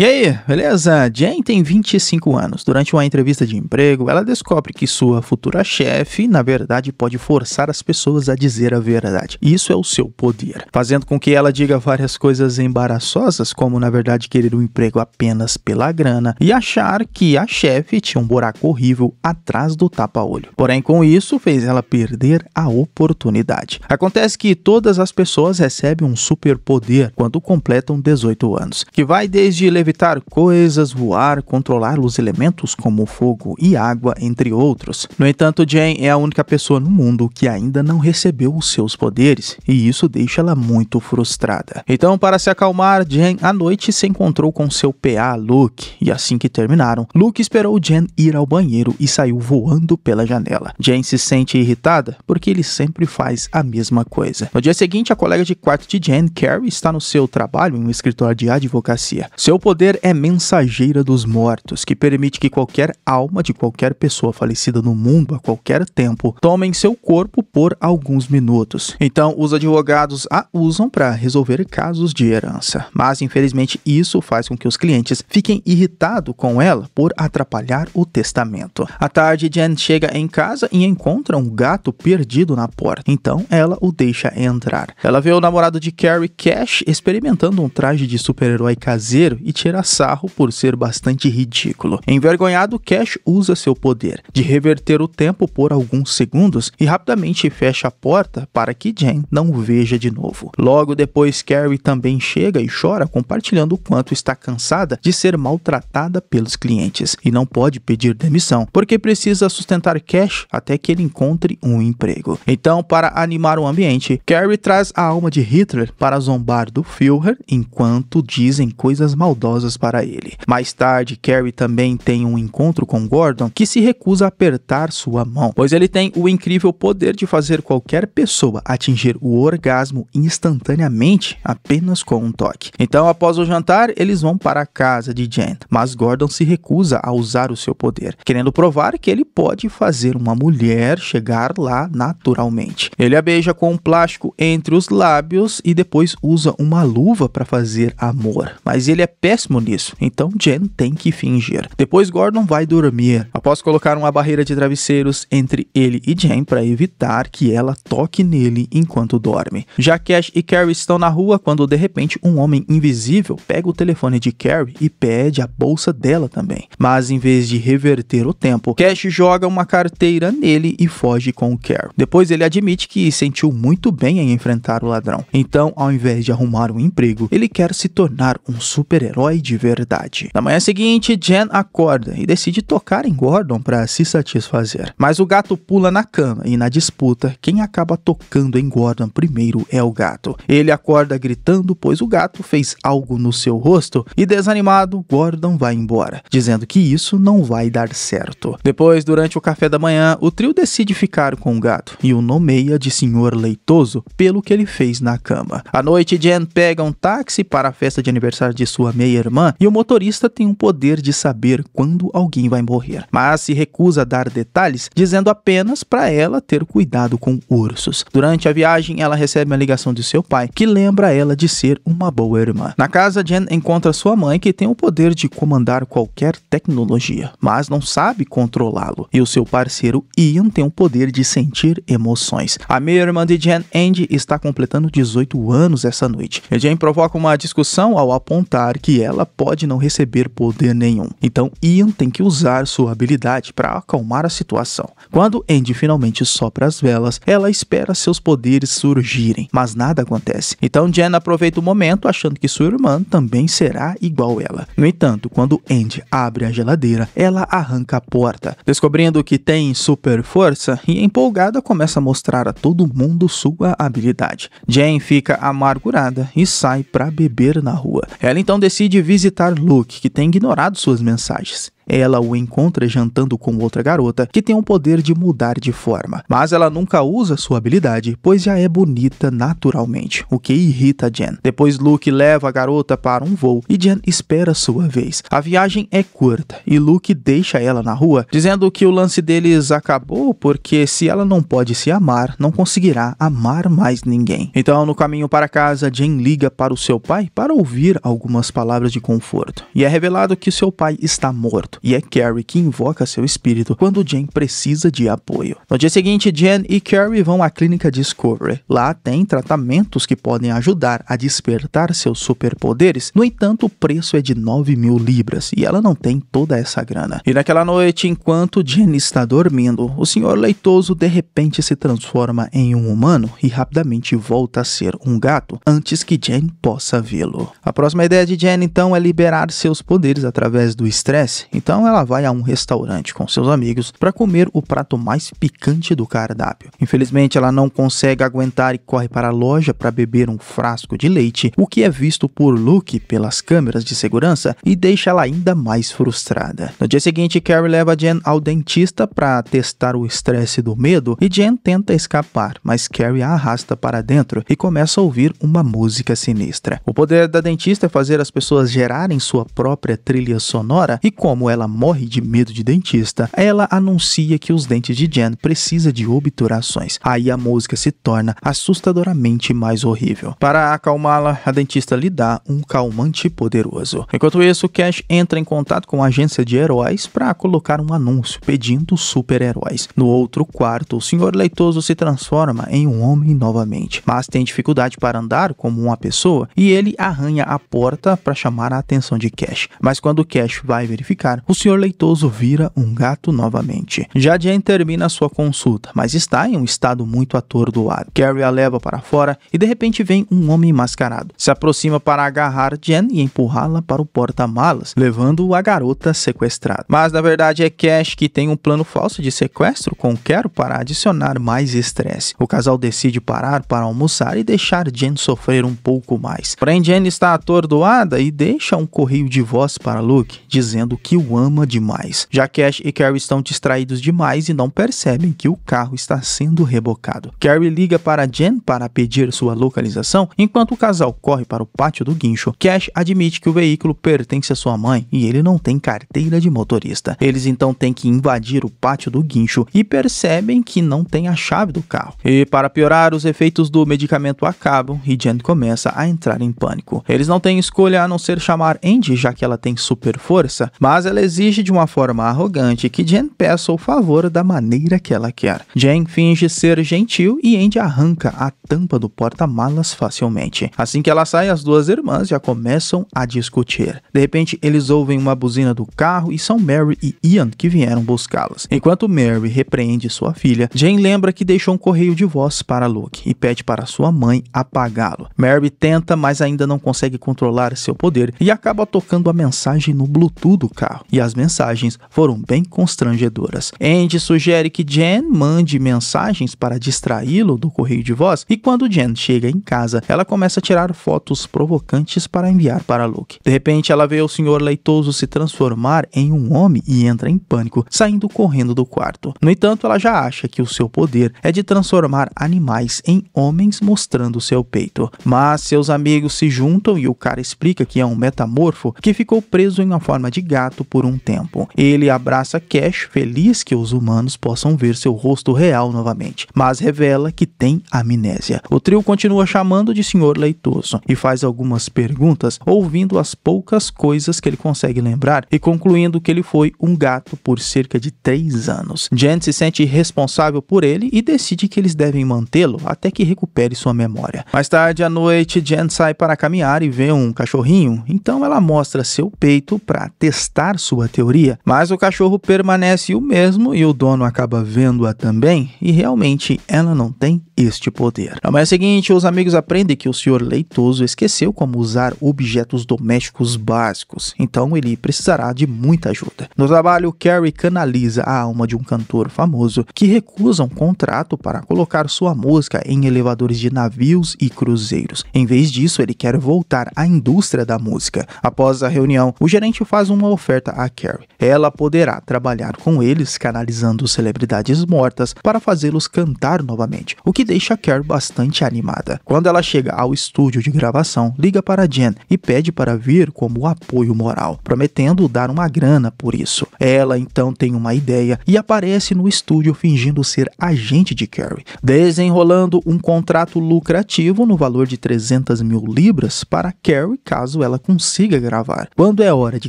E aí, beleza? Jen tem 25 anos. Durante uma entrevista de emprego, ela descobre que sua futura chefe, na verdade, pode forçar as pessoas a dizer a verdade. Isso é o seu poder, fazendo com que ela diga várias coisas embaraçosas, como na verdade querer um emprego apenas pela grana e achar que a chefe tinha um buraco horrível atrás do tapa-olho. Porém, com isso, fez ela perder a oportunidade. Acontece que todas as pessoas recebem um superpoder quando completam 18 anos, que vai desde levar evitar coisas, voar, controlar os elementos como fogo e água, entre outros. No entanto, Jane é a única pessoa no mundo que ainda não recebeu os seus poderes, e isso deixa ela muito frustrada. Então, para se acalmar, Jane à noite se encontrou com seu PA Luke, e assim que terminaram, Luke esperou Jane ir ao banheiro e saiu voando pela janela. Jane se sente irritada porque ele sempre faz a mesma coisa. No dia seguinte, a colega de quarto de Jane, Carrie, está no seu trabalho em um escritório de advocacia. Seu poder poder é mensageira dos mortos, que permite que qualquer alma de qualquer pessoa falecida no mundo a qualquer tempo tomem seu corpo por alguns minutos. Então, os advogados a usam para resolver casos de herança. Mas, infelizmente, isso faz com que os clientes fiquem irritados com ela por atrapalhar o testamento. À tarde, Jen chega em casa e encontra um gato perdido na porta. Então, ela o deixa entrar. Ela vê o namorado de Carrie Cash experimentando um traje de super-herói caseiro e tira sarro por ser bastante ridículo. Envergonhado, Cash usa seu poder de reverter o tempo por alguns segundos e rapidamente fecha a porta para que Jen não veja de novo. Logo depois, Carrie também chega e chora, compartilhando o quanto está cansada de ser maltratada pelos clientes e não pode pedir demissão, porque precisa sustentar Cash até que ele encontre um emprego. Então, para animar o ambiente, Carrie traz a alma de Hitler para zombar do Führer enquanto dizem coisas maldosas maldosas para ele. Mais tarde, Carrie também tem um encontro com Gordon que se recusa a apertar sua mão, pois ele tem o incrível poder de fazer qualquer pessoa atingir o orgasmo instantaneamente apenas com um toque. Então, após o jantar, eles vão para a casa de Jen, mas Gordon se recusa a usar o seu poder, querendo provar que ele pode fazer uma mulher chegar lá naturalmente. Ele a beija com um plástico entre os lábios e depois usa uma luva para fazer amor, mas ele é péssimo péssimo nisso, então Jen tem que fingir. Depois Gordon vai dormir, após colocar uma barreira de travesseiros entre ele e Jen para evitar que ela toque nele enquanto dorme. Já Cash e Carrie estão na rua quando de repente um homem invisível pega o telefone de Carrie e pede a bolsa dela também. Mas em vez de reverter o tempo, Cash joga uma carteira nele e foge com Carrie. Depois ele admite que sentiu muito bem em enfrentar o ladrão. Então, ao invés de arrumar um emprego, ele quer se tornar um super-herói e de verdade. Na manhã seguinte, Jen acorda e decide tocar em Gordon para se satisfazer. Mas o gato pula na cama e na disputa, quem acaba tocando em Gordon primeiro é o gato. Ele acorda gritando, pois o gato fez algo no seu rosto e desanimado, Gordon vai embora, dizendo que isso não vai dar certo. Depois, durante o café da manhã, o trio decide ficar com o gato e o nomeia de senhor leitoso pelo que ele fez na cama. À noite, Jen pega um táxi para a festa de aniversário de sua meia irmã e o motorista tem o poder de saber quando alguém vai morrer, mas se recusa a dar detalhes, dizendo apenas para ela ter cuidado com ursos. Durante a viagem, ela recebe uma ligação de seu pai, que lembra ela de ser uma boa irmã. Na casa, Jen encontra sua mãe, que tem o poder de comandar qualquer tecnologia, mas não sabe controlá-lo, e o seu parceiro Ian tem o poder de sentir emoções. A meia irmã de Jen, Andy, está completando 18 anos essa noite. E Jen provoca uma discussão ao apontar que ela ela pode não receber poder nenhum. Então Ian tem que usar sua habilidade para acalmar a situação. Quando Andy finalmente sopra as velas, ela espera seus poderes surgirem, mas nada acontece. Então Jen aproveita o momento achando que sua irmã também será igual ela. No entanto, quando Andy abre a geladeira, ela arranca a porta, descobrindo que tem super força e empolgada começa a mostrar a todo mundo sua habilidade. Jen fica amargurada e sai para beber na rua. Ela então decide visitar Luke, que tem ignorado suas mensagens. Ela o encontra jantando com outra garota que tem o poder de mudar de forma, mas ela nunca usa sua habilidade, pois já é bonita naturalmente, o que irrita Jen. Depois Luke leva a garota para um voo e Jen espera sua vez. A viagem é curta e Luke deixa ela na rua, dizendo que o lance deles acabou porque se ela não pode se amar, não conseguirá amar mais ninguém. Então, no caminho para casa, Jen liga para o seu pai para ouvir algumas palavras de conforto e é revelado que seu pai está morto e é Carrie que invoca seu espírito quando Jen precisa de apoio. No dia seguinte, Jen e Carrie vão à clínica Discovery. Lá tem tratamentos que podem ajudar a despertar seus superpoderes, no entanto, o preço é de 9 mil libras e ela não tem toda essa grana. E naquela noite, enquanto Jen está dormindo, o senhor leitoso de repente se transforma em um humano e rapidamente volta a ser um gato antes que Jen possa vê-lo. A próxima ideia de Jen então é liberar seus poderes através do estresse, então então ela vai a um restaurante com seus amigos para comer o prato mais picante do cardápio. Infelizmente ela não consegue aguentar e corre para a loja para beber um frasco de leite, o que é visto por Luke pelas câmeras de segurança e deixa ela ainda mais frustrada. No dia seguinte, Carrie leva Jen ao dentista para testar o estresse do medo e Jen tenta escapar, mas Carrie a arrasta para dentro e começa a ouvir uma música sinistra. O poder da dentista é fazer as pessoas gerarem sua própria trilha sonora e como ela morre de medo de dentista, ela anuncia que os dentes de Jen precisa de obturações. Aí a música se torna assustadoramente mais horrível. Para acalmá-la, a dentista lhe dá um calmante poderoso. Enquanto isso, Cash entra em contato com a agência de heróis para colocar um anúncio pedindo super-heróis. No outro quarto, o senhor Leitoso se transforma em um homem novamente, mas tem dificuldade para andar como uma pessoa e ele arranha a porta para chamar a atenção de Cash. Mas quando Cash vai verificar, o senhor Leitoso vira um gato novamente. Jadian termina sua consulta, mas está em um estado muito atordoado. Carrie a leva para fora e de repente vem um homem mascarado. Se aproxima para agarrar Jen e empurrá-la para o porta-malas, levando a garota sequestrada. Mas na verdade é Cash que tem um plano falso de sequestro com Carrie para adicionar mais estresse. O casal decide parar para almoçar e deixar Jen sofrer um pouco mais. Porém, Jen está atordoada e deixa um correio de voz para Luke, dizendo que o ama demais, já Cash e Carrie estão distraídos demais e não percebem que o carro está sendo rebocado. Carrie liga para Jen para pedir sua localização, enquanto o casal corre para o pátio do guincho. Cash admite que o veículo pertence a sua mãe e ele não tem carteira de motorista. Eles então têm que invadir o pátio do guincho e percebem que não tem a chave do carro. E para piorar, os efeitos do medicamento acabam e Jen começa a entrar em pânico. Eles não têm escolha a não ser chamar Andy, já que ela tem super força, mas ela ela exige de uma forma arrogante que Jen peça o favor da maneira que ela quer. Jen finge ser gentil e Andy arranca a tampa do porta-malas facilmente. Assim que ela sai, as duas irmãs já começam a discutir. De repente, eles ouvem uma buzina do carro e são Mary e Ian que vieram buscá-las. Enquanto Mary repreende sua filha, Jen lembra que deixou um correio de voz para Luke e pede para sua mãe apagá-lo. Mary tenta, mas ainda não consegue controlar seu poder e acaba tocando a mensagem no Bluetooth do carro e as mensagens foram bem constrangedoras. Andy sugere que Jen mande mensagens para distraí-lo do correio de voz e quando Jen chega em casa, ela começa a tirar fotos provocantes para enviar para Luke. De repente, ela vê o Sr. Leitoso se transformar em um homem e entra em pânico, saindo correndo do quarto. No entanto, ela já acha que o seu poder é de transformar animais em homens mostrando seu peito. Mas seus amigos se juntam e o cara explica que é um metamorfo que ficou preso em uma forma de gato por por um tempo. Ele abraça Cash, feliz que os humanos possam ver seu rosto real novamente, mas revela que tem amnésia. O trio continua chamando de Senhor Leitoso e faz algumas perguntas, ouvindo as poucas coisas que ele consegue lembrar e concluindo que ele foi um gato por cerca de três anos. Jen se sente responsável por ele e decide que eles devem mantê-lo até que recupere sua memória. Mais tarde à noite, Jen sai para caminhar e vê um cachorrinho, então ela mostra seu peito para testar sua sua teoria, mas o cachorro permanece o mesmo e o dono acaba vendo-a também, e realmente ela não tem este poder. Na manhã é seguinte, os amigos aprendem que o senhor Leitoso esqueceu como usar objetos domésticos básicos, então ele precisará de muita ajuda. No trabalho, Carrie canaliza a alma de um cantor famoso que recusa um contrato para colocar sua música em elevadores de navios e cruzeiros. Em vez disso, ele quer voltar à indústria da música. Após a reunião, o gerente faz uma oferta a Carrie. Ela poderá trabalhar com eles, canalizando celebridades mortas para fazê-los cantar novamente, o que deixa Carrie bastante animada. Quando ela chega ao estúdio de gravação, liga para Jen e pede para vir como apoio moral, prometendo dar uma grana por isso. Ela então tem uma ideia e aparece no estúdio fingindo ser agente de Carrie, desenrolando um contrato lucrativo no valor de 300 mil libras para Carrie caso ela consiga gravar. Quando é hora de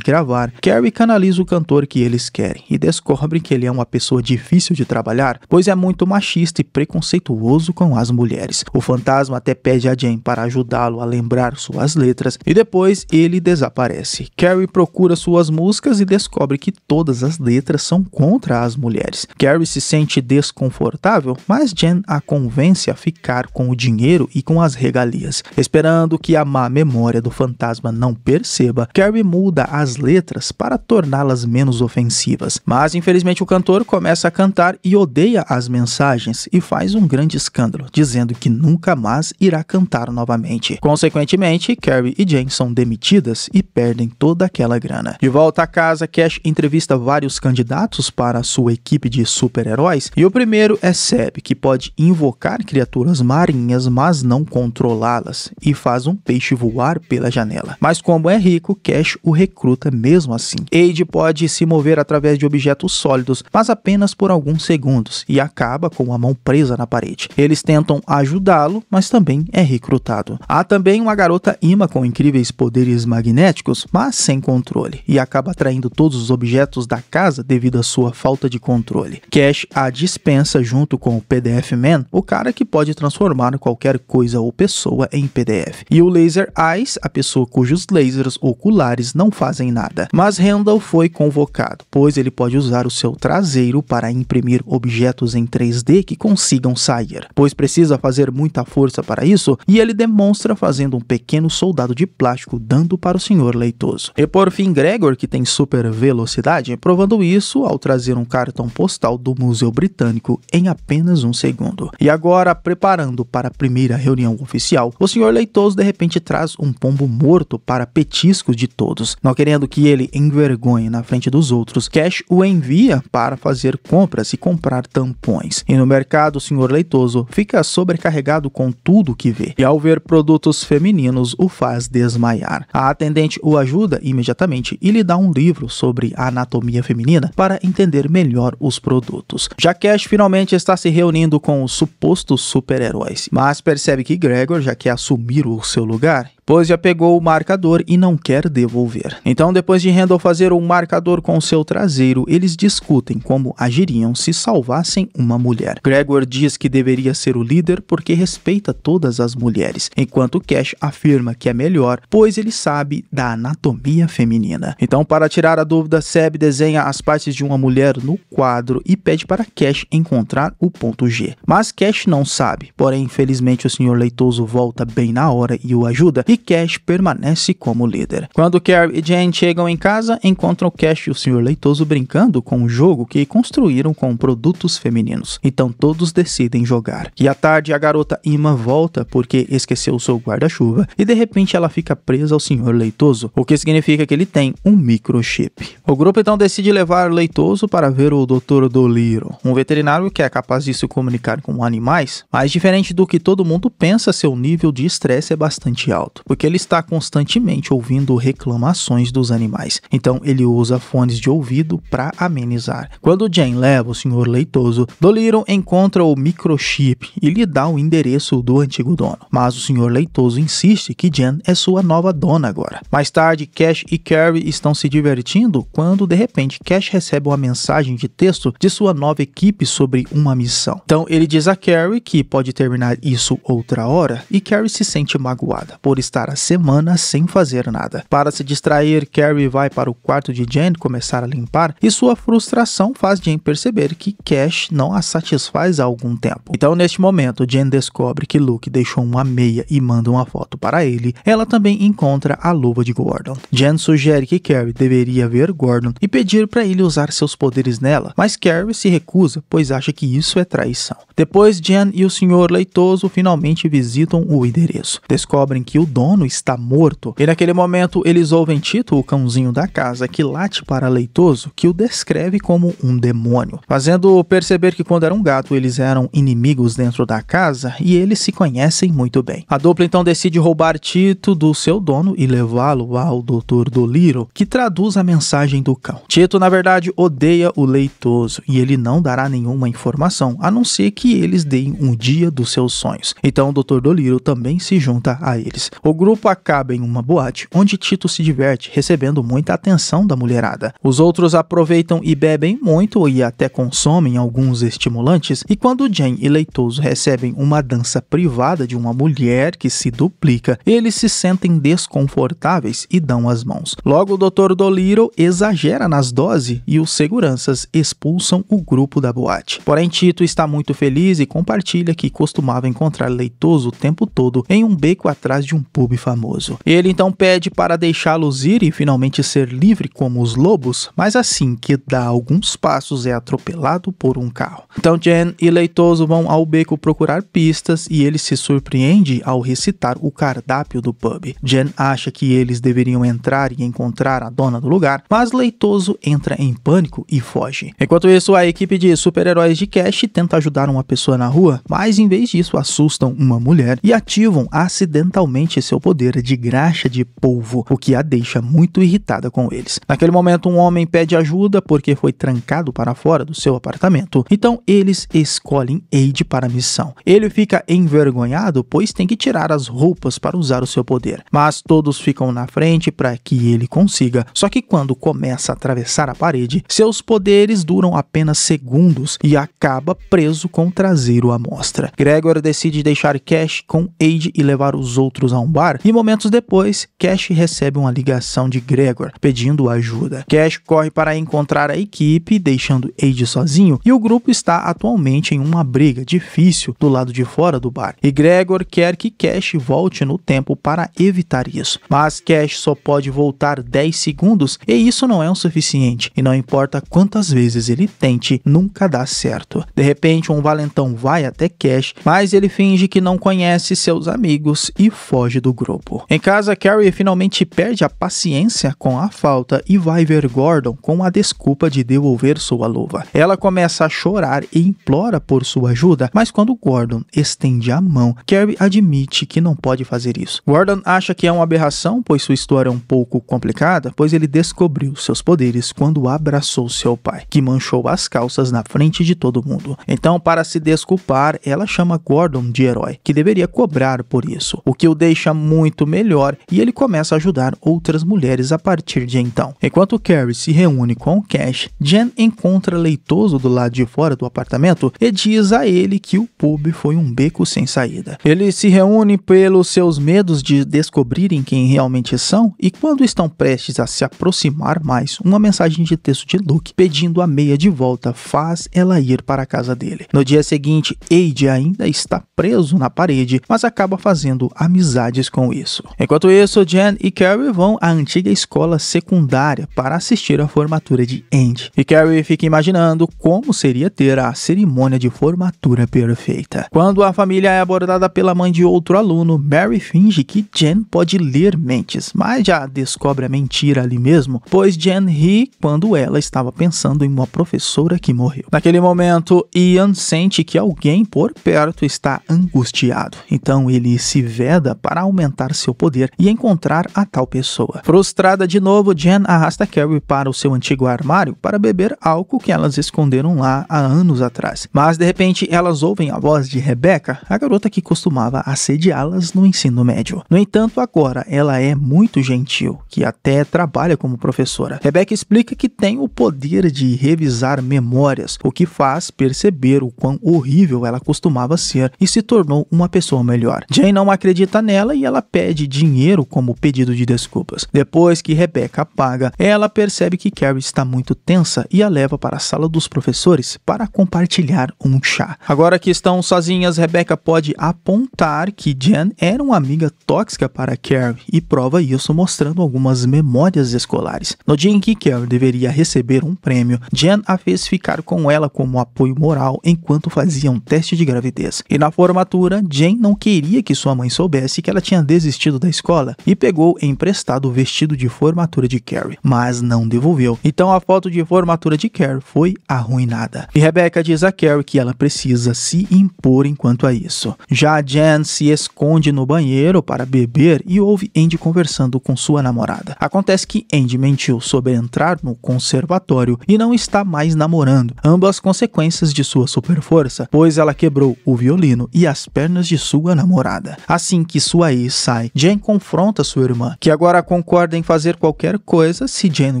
gravar, Carrie canaliza o cantor que eles querem e descobre que ele é uma pessoa difícil de trabalhar, pois é muito machista e preconceituoso com as mulheres. O fantasma até pede a Jane para ajudá-lo a lembrar suas letras e depois ele desaparece. Carrie procura suas músicas e descobre que todas as letras são contra as mulheres. Carrie se sente desconfortável, mas Jen a convence a ficar com o dinheiro e com as regalias. Esperando que a má memória do fantasma não perceba, Carrie muda as letras para torná-las menos ofensivas. Mas, infelizmente, o cantor começa a cantar e odeia as mensagens e faz um grande escândalo, dizendo que nunca mais irá cantar novamente. Consequentemente, Carrie e Jane são demitidas e perdem toda aquela grana. De volta a casa, Cash entrevista vários candidatos para a sua equipe de super-heróis e o primeiro é Seb, que pode invocar criaturas marinhas, mas não controlá-las, e faz um peixe voar pela janela. Mas como é rico, Cash o recruta mesmo assim Aid pode se mover através de objetos sólidos, mas apenas por alguns segundos, e acaba com a mão presa na parede. Eles tentam ajudá-lo, mas também é recrutado. Há também uma garota imã com incríveis poderes magnéticos, mas sem controle, e acaba atraindo todos os objetos da casa devido à sua falta de controle. Cash a dispensa junto com o PDF Man, o cara que pode transformar qualquer coisa ou pessoa em PDF. E o Laser Eyes, a pessoa cujos lasers oculares não fazem nada, mas rendem Randall foi convocado, pois ele pode usar o seu traseiro para imprimir objetos em 3D que consigam sair, pois precisa fazer muita força para isso e ele demonstra fazendo um pequeno soldado de plástico dando para o senhor leitoso. E por fim, Gregor, que tem super velocidade, provando isso ao trazer um cartão postal do Museu Britânico em apenas um segundo. E agora, preparando para a primeira reunião oficial, o senhor leitoso de repente traz um pombo morto para petisco de todos, não querendo que ele envergonhe vergonha na frente dos outros, Cash o envia para fazer compras e comprar tampões. E no mercado, o senhor Leitoso fica sobrecarregado com tudo que vê, e ao ver produtos femininos, o faz desmaiar. A atendente o ajuda imediatamente e lhe dá um livro sobre anatomia feminina para entender melhor os produtos. Já Cash finalmente está se reunindo com os supostos super-heróis, mas percebe que Gregor já quer assumir o seu lugar pois já pegou o marcador e não quer devolver. Então, depois de Randall fazer um marcador com seu traseiro, eles discutem como agiriam se salvassem uma mulher. Gregor diz que deveria ser o líder porque respeita todas as mulheres, enquanto Cash afirma que é melhor, pois ele sabe da anatomia feminina. Então, para tirar a dúvida, Seb desenha as partes de uma mulher no quadro e pede para Cash encontrar o ponto G. Mas Cash não sabe, porém, infelizmente, o Sr. Leitoso volta bem na hora e o ajuda, e Cash permanece como líder. Quando Carrie e Jane chegam em casa, encontram Cash e o Sr. Leitoso brincando com um jogo que construíram com produtos femininos, então todos decidem jogar. E à tarde, a garota Ima volta porque esqueceu seu guarda-chuva e de repente ela fica presa ao Sr. Leitoso, o que significa que ele tem um microchip. O grupo então decide levar Leitoso para ver o Dr. Doliro, um veterinário que é capaz de se comunicar com animais, mas diferente do que todo mundo pensa, seu nível de estresse é bastante alto porque ele está constantemente ouvindo reclamações dos animais. Então ele usa fones de ouvido para amenizar. Quando Jane leva o Sr. Leitoso, Dolittle encontra o microchip e lhe dá o endereço do antigo dono. Mas o Sr. Leitoso insiste que Jane é sua nova dona agora. Mais tarde, Cash e Carrie estão se divertindo quando de repente Cash recebe uma mensagem de texto de sua nova equipe sobre uma missão. Então ele diz a Carrie que pode terminar isso outra hora e Carrie se sente magoada por estar estar a semana sem fazer nada. Para se distrair, Carrie vai para o quarto de Jen começar a limpar e sua frustração faz Jen perceber que Cash não a satisfaz há algum tempo. Então, neste momento, Jen descobre que Luke deixou uma meia e manda uma foto para ele. Ela também encontra a luva de Gordon. Jen sugere que Carrie deveria ver Gordon e pedir para ele usar seus poderes nela, mas Carrie se recusa, pois acha que isso é traição. Depois, Jen e o Sr. Leitoso finalmente visitam o endereço. Descobrem que o dono dono está morto. E naquele momento eles ouvem Tito, o cãozinho da casa, que late para Leitoso, que o descreve como um demônio, fazendo perceber que quando era um gato eles eram inimigos dentro da casa e eles se conhecem muito bem. A dupla então decide roubar Tito do seu dono e levá-lo ao Dr. Doliro, que traduz a mensagem do cão. Tito, na verdade, odeia o Leitoso e ele não dará nenhuma informação, a não ser que eles deem um dia dos seus sonhos. Então o Dr. Doliro também se junta a eles. O o grupo acaba em uma boate onde Tito se diverte, recebendo muita atenção da mulherada. Os outros aproveitam e bebem muito e até consomem alguns estimulantes, e quando Jane e Leitoso recebem uma dança privada de uma mulher que se duplica, eles se sentem desconfortáveis e dão as mãos. Logo, o Dr. Dolittle exagera nas doses e os seguranças expulsam o grupo da boate. Porém, Tito está muito feliz e compartilha que costumava encontrar Leitoso o tempo todo em um beco atrás de um pub clube famoso. Ele então pede para deixá-los ir e finalmente ser livre como os lobos, mas assim que dá alguns passos é atropelado por um carro. Então Jen e Leitoso vão ao beco procurar pistas e ele se surpreende ao recitar o cardápio do pub. Jen acha que eles deveriam entrar e encontrar a dona do lugar, mas Leitoso entra em pânico e foge. Enquanto isso, a equipe de super-heróis de Cash tenta ajudar uma pessoa na rua, mas em vez disso assustam uma mulher e ativam acidentalmente esse seu poder de graxa de polvo, o que a deixa muito irritada com eles. Naquele momento, um homem pede ajuda porque foi trancado para fora do seu apartamento, então eles escolhem Aid para a missão. Ele fica envergonhado, pois tem que tirar as roupas para usar o seu poder, mas todos ficam na frente para que ele consiga. Só que quando começa a atravessar a parede, seus poderes duram apenas segundos e acaba preso com o traseiro à mostra. Gregor decide deixar Cash com Aid e levar os outros a um bar bar e momentos depois, Cash recebe uma ligação de Gregor pedindo ajuda. Cash corre para encontrar a equipe, deixando Age sozinho, e o grupo está atualmente em uma briga difícil do lado de fora do bar. E Gregor quer que Cash volte no tempo para evitar isso, mas Cash só pode voltar 10 segundos e isso não é o suficiente, e não importa quantas vezes ele tente, nunca dá certo. De repente, um valentão vai até Cash, mas ele finge que não conhece seus amigos e foge do grupo. Em casa, Carrie finalmente perde a paciência com a falta e vai ver Gordon com a desculpa de devolver sua luva. Ela começa a chorar e implora por sua ajuda, mas quando Gordon estende a mão, Carrie admite que não pode fazer isso. Gordon acha que é uma aberração, pois sua história é um pouco complicada, pois ele descobriu seus poderes quando abraçou seu pai, que manchou as calças na frente de todo mundo. Então, para se desculpar, ela chama Gordon de herói, que deveria cobrar por isso, o que o deixa muito melhor e ele começa a ajudar outras mulheres a partir de então. Enquanto Carrie se reúne com Cash, Jen encontra Leitoso do lado de fora do apartamento e diz a ele que o pub foi um beco sem saída. Eles se reúnem pelos seus medos de descobrirem quem realmente são e quando estão prestes a se aproximar mais, uma mensagem de texto de Luke pedindo a meia de volta faz ela ir para a casa dele. No dia seguinte, Aide ainda está preso na parede, mas acaba fazendo amizade felizes com isso. Enquanto isso, Jen e Carrie vão à antiga escola secundária para assistir à formatura de Andy. E Carrie fica imaginando como seria ter a cerimônia de formatura perfeita. Quando a família é abordada pela mãe de outro aluno, Mary finge que Jen pode ler mentes, mas já descobre a mentira ali mesmo, pois Jen ri quando ela estava pensando em uma professora que morreu. Naquele momento, Ian sente que alguém por perto está angustiado, então ele se veda para aumentar seu poder e encontrar a tal pessoa. Frustrada de novo, Jen arrasta Carrie para o seu antigo armário para beber álcool que elas esconderam lá há anos atrás. Mas de repente elas ouvem a voz de Rebecca, a garota que costumava assediá-las no ensino médio. No entanto, agora ela é muito gentil, que até trabalha como professora. Rebecca explica que tem o poder de revisar memórias, o que faz perceber o quão horrível ela costumava ser e se tornou uma pessoa melhor. Jane não acredita nela e ela pede dinheiro como pedido de desculpas. Depois que Rebecca paga, ela percebe que Carrie está muito tensa e a leva para a sala dos professores para compartilhar um chá. Agora que estão sozinhas, Rebecca pode apontar que Jen era uma amiga tóxica para Carrie e prova isso mostrando algumas memórias escolares. No dia em que Carrie deveria receber um prêmio, Jen a fez ficar com ela como apoio moral enquanto fazia um teste de gravidez. E na formatura, Jen não queria que sua mãe soubesse que ela tinha tinha desistido da escola e pegou emprestado o vestido de formatura de Carrie, mas não devolveu. Então a foto de formatura de Carrie foi arruinada. E Rebecca diz a Carrie que ela precisa se impor enquanto a isso. Já Jan se esconde no banheiro para beber e ouve Andy conversando com sua namorada. Acontece que Andy mentiu sobre entrar no conservatório e não está mais namorando, ambas consequências de sua super força, pois ela quebrou o violino e as pernas de sua namorada. Assim que sua e sai. Jane confronta sua irmã, que agora concorda em fazer qualquer coisa se Jane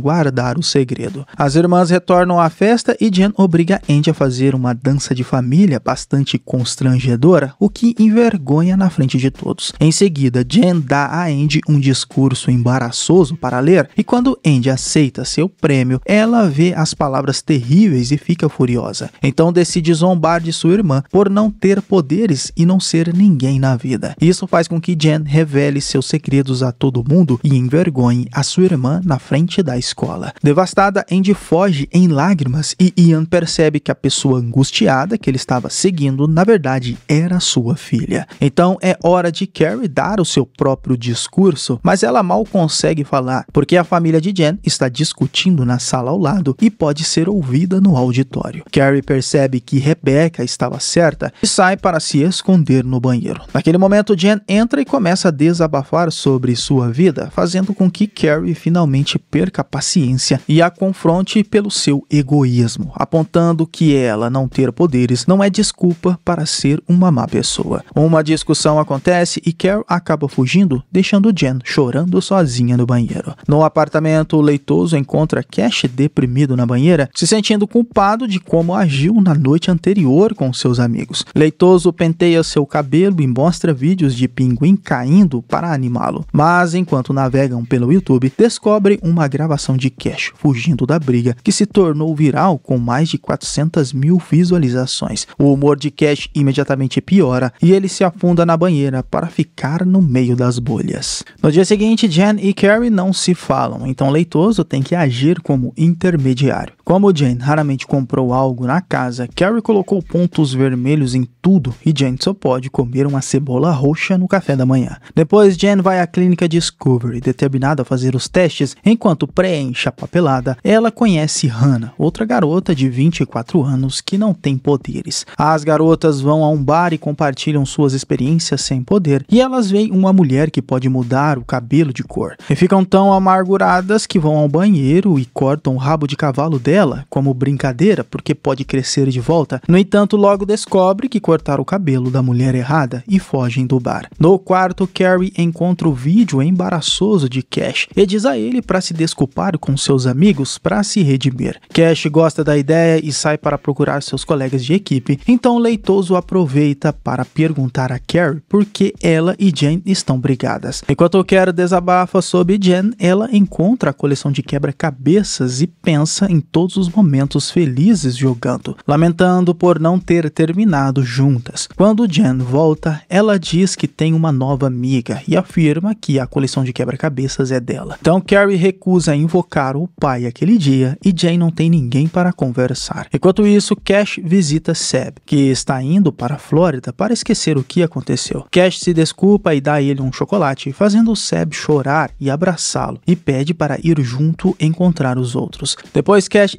guardar o segredo. As irmãs retornam à festa e Jane obriga Andy a fazer uma dança de família bastante constrangedora, o que envergonha na frente de todos. Em seguida, Jen dá a Andy um discurso embaraçoso para ler, e quando Andy aceita seu prêmio, ela vê as palavras terríveis e fica furiosa. Então decide zombar de sua irmã por não ter poderes e não ser ninguém na vida. Isso faz com que Jen Ken revele seus segredos a todo mundo e envergonhe a sua irmã na frente da escola. Devastada, Andy foge em lágrimas e Ian percebe que a pessoa angustiada que ele estava seguindo, na verdade, era sua filha. Então é hora de Carrie dar o seu próprio discurso, mas ela mal consegue falar, porque a família de Jen está discutindo na sala ao lado e pode ser ouvida no auditório. Carrie percebe que Rebecca estava certa e sai para se esconder no banheiro. Naquele momento, Jen entra e começa começa a desabafar sobre sua vida, fazendo com que Carrie finalmente perca a paciência e a confronte pelo seu egoísmo, apontando que ela não ter poderes não é desculpa para ser uma má pessoa. Uma discussão acontece e Carrie acaba fugindo, deixando Jen chorando sozinha no banheiro. No apartamento, o leitoso encontra Cash deprimido na banheira, se sentindo culpado de como agiu na noite anterior com seus amigos. Leitoso penteia seu cabelo e mostra vídeos de pinguim caindo para animá-lo. Mas enquanto navegam pelo YouTube, descobrem uma gravação de Cash fugindo da briga que se tornou viral com mais de 400 mil visualizações. O humor de Cash imediatamente piora e ele se afunda na banheira para ficar no meio das bolhas. No dia seguinte, Jen e Carrie não se falam, então Leitoso tem que agir como intermediário. Como Jane raramente comprou algo na casa, Carrie colocou pontos vermelhos em tudo e Jane só pode comer uma cebola roxa no café da manhã. Depois, Jane vai à clínica Discovery, determinada a fazer os testes. Enquanto preenche a papelada, ela conhece Hannah, outra garota de 24 anos que não tem poderes. As garotas vão a um bar e compartilham suas experiências sem poder, e elas veem uma mulher que pode mudar o cabelo de cor. E ficam tão amarguradas que vão ao banheiro e cortam o rabo de cavalo dela dela como brincadeira, porque pode crescer de volta. No entanto, logo descobre que cortaram o cabelo da mulher errada e fogem do bar. No quarto, Carrie encontra o vídeo embaraçoso de Cash e diz a ele para se desculpar com seus amigos para se redimir. Cash gosta da ideia e sai para procurar seus colegas de equipe, então Leitoso aproveita para perguntar a Carrie por que ela e Jen estão brigadas. Enquanto Carrie desabafa sobre Jen, ela encontra a coleção de quebra-cabeças e pensa em todo todos os momentos felizes jogando, lamentando por não ter terminado juntas. Quando Jen volta, ela diz que tem uma nova amiga e afirma que a coleção de quebra-cabeças é dela. Então Carrie recusa invocar o pai aquele dia e Jen não tem ninguém para conversar. Enquanto isso, Cash visita Seb, que está indo para a Flórida para esquecer o que aconteceu. Cash se desculpa e dá a ele um chocolate, fazendo Seb chorar e abraçá-lo, e pede para ir junto encontrar os outros. Depois Cash Josh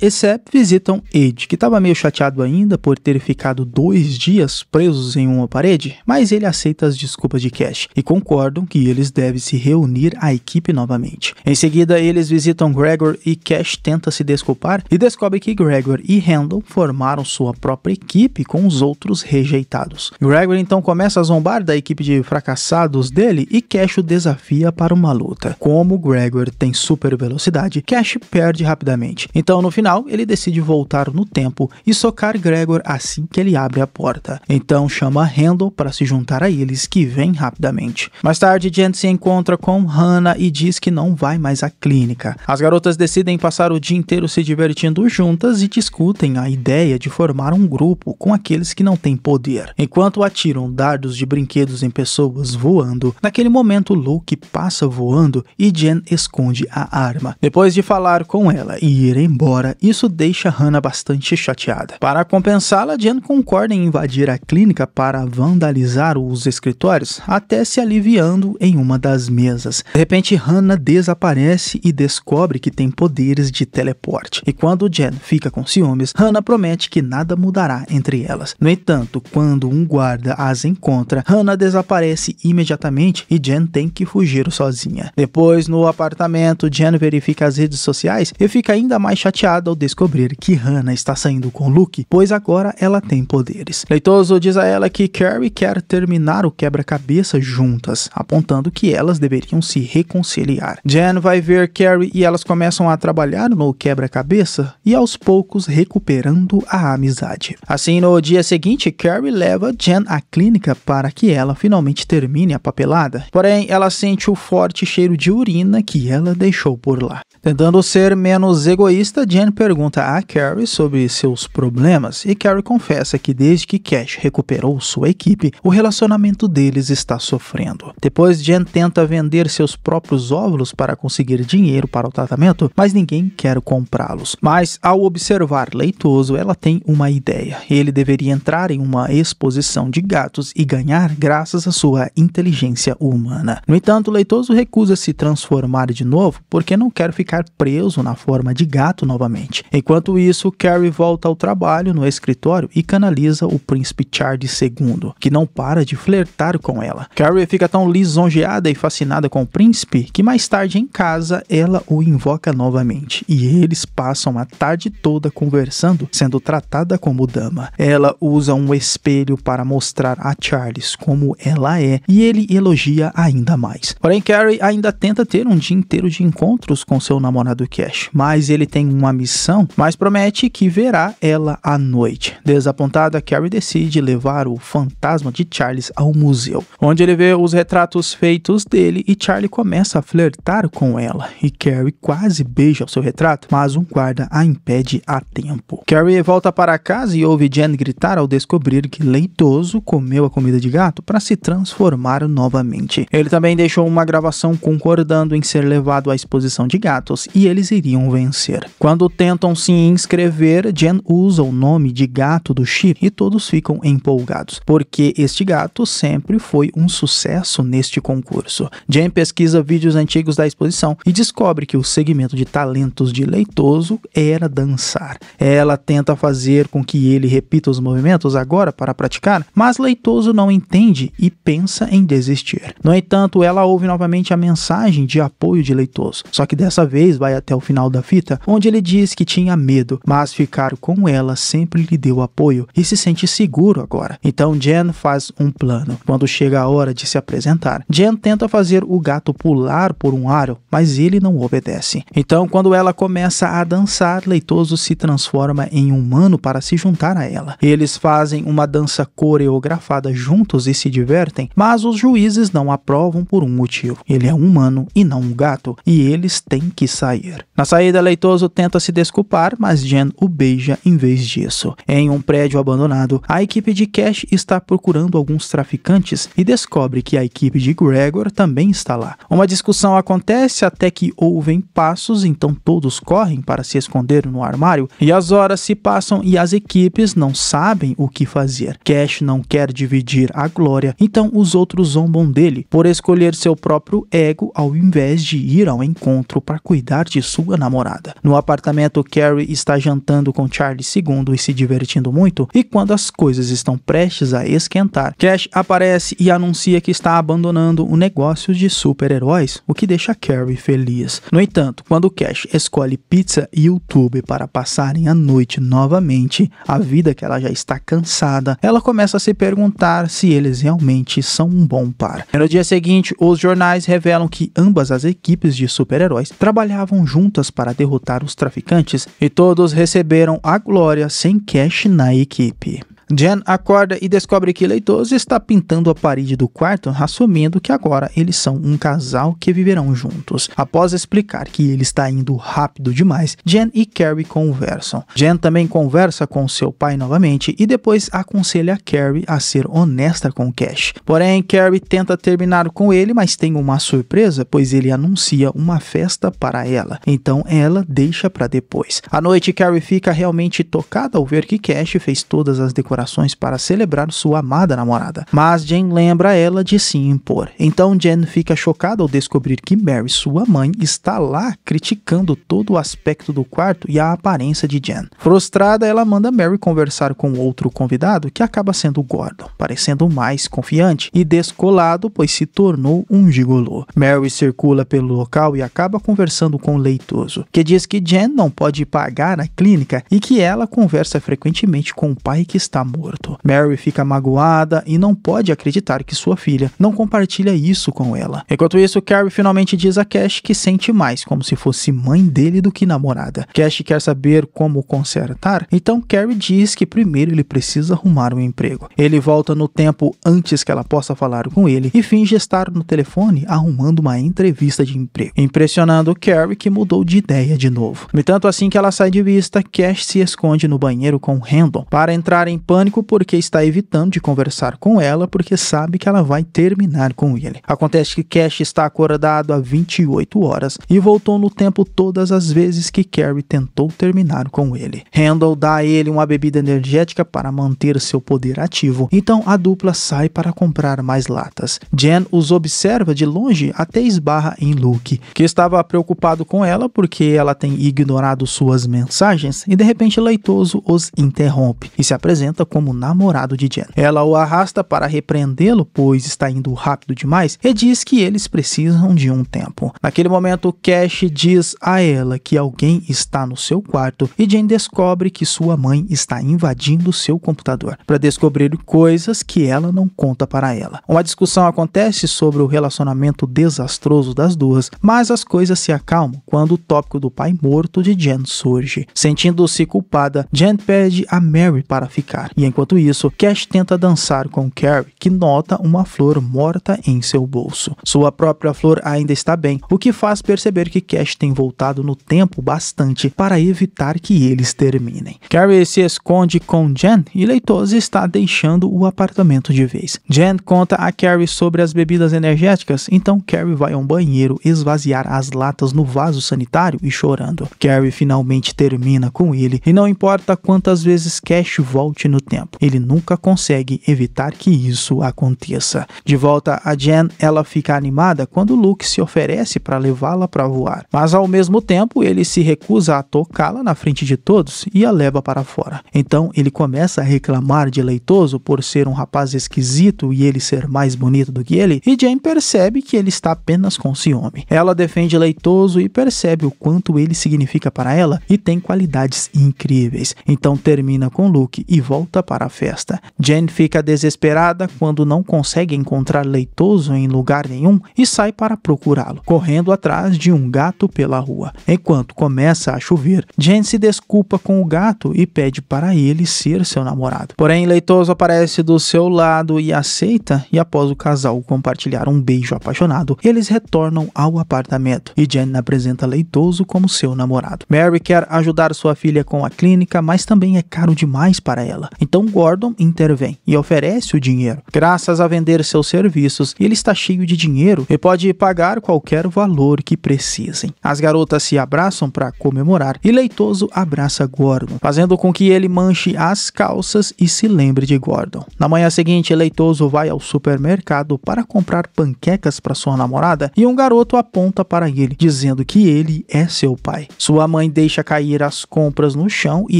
visitam Ed, que estava meio chateado ainda por ter ficado dois dias presos em uma parede, mas ele aceita as desculpas de Cash e concordam que eles devem se reunir à equipe novamente. Em seguida, eles visitam Gregor e Cash tenta se desculpar e descobre que Gregor e Randall formaram sua própria equipe com os outros rejeitados. Gregor então começa a zombar da equipe de fracassados dele e Cash o desafia para uma luta. Como Gregor tem super velocidade, Cash perde rapidamente. Então, no final final, ele decide voltar no tempo e socar Gregor assim que ele abre a porta. Então chama Randall para se juntar a eles, que vem rapidamente. Mais tarde, Jen se encontra com Hannah e diz que não vai mais à clínica. As garotas decidem passar o dia inteiro se divertindo juntas e discutem a ideia de formar um grupo com aqueles que não têm poder. Enquanto atiram dardos de brinquedos em pessoas voando, naquele momento Luke passa voando e Jen esconde a arma. Depois de falar com ela e ir embora, isso deixa Hannah bastante chateada. Para compensá-la, Jen concorda em invadir a clínica para vandalizar os escritórios, até se aliviando em uma das mesas. De repente, Hannah desaparece e descobre que tem poderes de teleporte. E quando Jen fica com ciúmes, Hannah promete que nada mudará entre elas. No entanto, quando um guarda as encontra, Hannah desaparece imediatamente e Jen tem que fugir sozinha. Depois, no apartamento, Jen verifica as redes sociais e fica ainda mais chateada chocado ao descobrir que Hannah está saindo com Luke, pois agora ela tem poderes. Leitoso diz a ela que Carrie quer terminar o quebra-cabeça juntas, apontando que elas deveriam se reconciliar. Jen vai ver Carrie e elas começam a trabalhar no quebra-cabeça e aos poucos recuperando a amizade. Assim, no dia seguinte, Carrie leva Jen à clínica para que ela finalmente termine a papelada. Porém, ela sente o forte cheiro de urina que ela deixou por lá. Tentando ser menos egoísta, Jen pergunta a Carrie sobre seus problemas e Carrie confessa que desde que Cash recuperou sua equipe, o relacionamento deles está sofrendo. Depois, Jen tenta vender seus próprios óvulos para conseguir dinheiro para o tratamento, mas ninguém quer comprá-los. Mas ao observar Leitoso, ela tem uma ideia. Ele deveria entrar em uma exposição de gatos e ganhar graças à sua inteligência humana. No entanto, Leitoso recusa se transformar de novo porque não quer ficar preso na forma de gato novamente. Enquanto isso, Carrie volta ao trabalho no escritório e canaliza o príncipe Charles II, que não para de flertar com ela. Carrie fica tão lisonjeada e fascinada com o príncipe que mais tarde em casa ela o invoca novamente e eles passam a tarde toda conversando, sendo tratada como dama. Ela usa um espelho para mostrar a Charles como ela é e ele elogia ainda mais. Porém, Carrie ainda tenta ter um dia inteiro de encontros com seu namorado Cash, mas ele tem um amigo missão, mas promete que verá ela à noite. Desapontada, Carrie decide levar o fantasma de Charles ao museu, onde ele vê os retratos feitos dele e Charlie começa a flertar com ela. E Carrie quase beija o seu retrato, mas um guarda a impede a tempo. Carrie volta para casa e ouve Jen gritar ao descobrir que Leitoso comeu a comida de gato para se transformar novamente. Ele também deixou uma gravação concordando em ser levado à exposição de gatos e eles iriam vencer. Quando tentam se inscrever, Jen usa o nome de gato do Chip e todos ficam empolgados, porque este gato sempre foi um sucesso neste concurso. Jen pesquisa vídeos antigos da exposição e descobre que o segmento de talentos de Leitoso era dançar. Ela tenta fazer com que ele repita os movimentos agora para praticar, mas Leitoso não entende e pensa em desistir. No entanto, ela ouve novamente a mensagem de apoio de Leitoso, só que dessa vez vai até o final da fita, onde ele diz que tinha medo, mas ficar com ela sempre lhe deu apoio e se sente seguro agora. Então Jen faz um plano. Quando chega a hora de se apresentar, Jen tenta fazer o gato pular por um aro, mas ele não obedece. Então, quando ela começa a dançar, Leitoso se transforma em humano para se juntar a ela. Eles fazem uma dança coreografada juntos e se divertem, mas os juízes não aprovam por um motivo. Ele é um humano e não um gato, e eles têm que sair. Na saída, Leitoso tenta se desculpar, mas Jen o beija em vez disso. Em um prédio abandonado, a equipe de Cash está procurando alguns traficantes e descobre que a equipe de Gregor também está lá. Uma discussão acontece até que ouvem passos, então todos correm para se esconder no armário e as horas se passam e as equipes não sabem o que fazer. Cash não quer dividir a glória, então os outros zombam dele por escolher seu próprio ego ao invés de ir ao encontro para cuidar de sua namorada. No apartamento momento, Carrie está jantando com Charlie II e se divertindo muito, e quando as coisas estão prestes a esquentar, Crash aparece e anuncia que está abandonando o negócio de super-heróis, o que deixa Carrie feliz. No entanto, quando Cash escolhe pizza e YouTube para passarem a noite novamente, a vida que ela já está cansada, ela começa a se perguntar se eles realmente são um bom par. E no dia seguinte, os jornais revelam que ambas as equipes de super-heróis trabalhavam juntas para derrotar os traficantes atacantes e todos receberam a glória sem cash na equipe. Jen acorda e descobre que Leitoso está pintando a parede do quarto, assumindo que agora eles são um casal que viverão juntos. Após explicar que ele está indo rápido demais, Jen e Carrie conversam. Jen também conversa com seu pai novamente e depois aconselha Carrie a ser honesta com Cash. Porém, Carrie tenta terminar com ele, mas tem uma surpresa, pois ele anuncia uma festa para ela. Então ela deixa para depois. À noite, Carrie fica realmente tocada ao ver que Cash fez todas as decorações para celebrar sua amada namorada, mas Jen lembra ela de se impor. Então Jen fica chocada ao descobrir que Mary, sua mãe, está lá criticando todo o aspecto do quarto e a aparência de Jen. Frustrada, ela manda Mary conversar com outro convidado que acaba sendo Gordon, parecendo mais confiante e descolado, pois se tornou um gigolô. Mary circula pelo local e acaba conversando com o leitoso, que diz que Jen não pode pagar na clínica e que ela conversa frequentemente com o pai que está morto. Mary fica magoada e não pode acreditar que sua filha não compartilha isso com ela. Enquanto isso, Carrie finalmente diz a Cash que sente mais como se fosse mãe dele do que namorada. Cash quer saber como consertar, então Carrie diz que primeiro ele precisa arrumar um emprego. Ele volta no tempo antes que ela possa falar com ele e finge estar no telefone arrumando uma entrevista de emprego, impressionando Carrie que mudou de ideia de novo. No tanto assim que ela sai de vista, Cash se esconde no banheiro com Randall para entrar em pânico porque está evitando de conversar com ela porque sabe que ela vai terminar com ele. Acontece que Cash está acordado há 28 horas e voltou no tempo todas as vezes que Carrie tentou terminar com ele. Randall dá a ele uma bebida energética para manter seu poder ativo, então a dupla sai para comprar mais latas. Jen os observa de longe até esbarra em Luke, que estava preocupado com ela porque ela tem ignorado suas mensagens e de repente Leitoso os interrompe e se apresenta como namorado de Jen. Ela o arrasta para repreendê-lo, pois está indo rápido demais, e diz que eles precisam de um tempo. Naquele momento, Cash diz a ela que alguém está no seu quarto e Jen descobre que sua mãe está invadindo seu computador para descobrir coisas que ela não conta para ela. Uma discussão acontece sobre o relacionamento desastroso das duas, mas as coisas se acalmam quando o tópico do pai morto de Jen surge. Sentindo-se culpada, Jen pede a Mary para ficar e enquanto isso, Cash tenta dançar com Carrie, que nota uma flor morta em seu bolso. Sua própria flor ainda está bem, o que faz perceber que Cash tem voltado no tempo bastante para evitar que eles terminem. Carrie se esconde com Jen e Leitosa está deixando o apartamento de vez. Jen conta a Carrie sobre as bebidas energéticas, então Carrie vai a um banheiro esvaziar as latas no vaso sanitário e chorando. Carrie finalmente termina com ele e não importa quantas vezes Cash volte no tempo. Ele nunca consegue evitar que isso aconteça. De volta a Jen, ela fica animada quando Luke se oferece para levá-la para voar, mas ao mesmo tempo ele se recusa a tocá-la na frente de todos e a leva para fora. Então ele começa a reclamar de Leitoso por ser um rapaz esquisito e ele ser mais bonito do que ele, e Jen percebe que ele está apenas com ciúme. Ela defende Leitoso e percebe o quanto ele significa para ela e tem qualidades incríveis. Então termina com Luke e volta volta para a festa. Jen fica desesperada quando não consegue encontrar Leitoso em lugar nenhum e sai para procurá-lo, correndo atrás de um gato pela rua. Enquanto começa a chover, Jen se desculpa com o gato e pede para ele ser seu namorado. Porém, Leitoso aparece do seu lado e aceita, e após o casal compartilhar um beijo apaixonado, eles retornam ao apartamento e Jen apresenta Leitoso como seu namorado. Mary quer ajudar sua filha com a clínica, mas também é caro demais para ela. Então Gordon intervém e oferece o dinheiro. Graças a vender seus serviços, ele está cheio de dinheiro e pode pagar qualquer valor que precisem. As garotas se abraçam para comemorar e Leitoso abraça Gordon, fazendo com que ele manche as calças e se lembre de Gordon. Na manhã seguinte, Leitoso vai ao supermercado para comprar panquecas para sua namorada e um garoto aponta para ele, dizendo que ele é seu pai. Sua mãe deixa cair as compras no chão e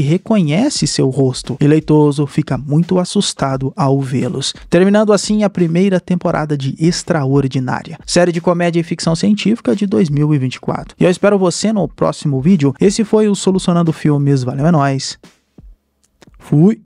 reconhece seu rosto. Leitoso fica muito assustado ao vê-los, terminando assim a primeira temporada de Extraordinária, série de comédia e ficção científica de 2024. E eu espero você no próximo vídeo. Esse foi o Solucionando Filmes, valeu é nóis! Fui!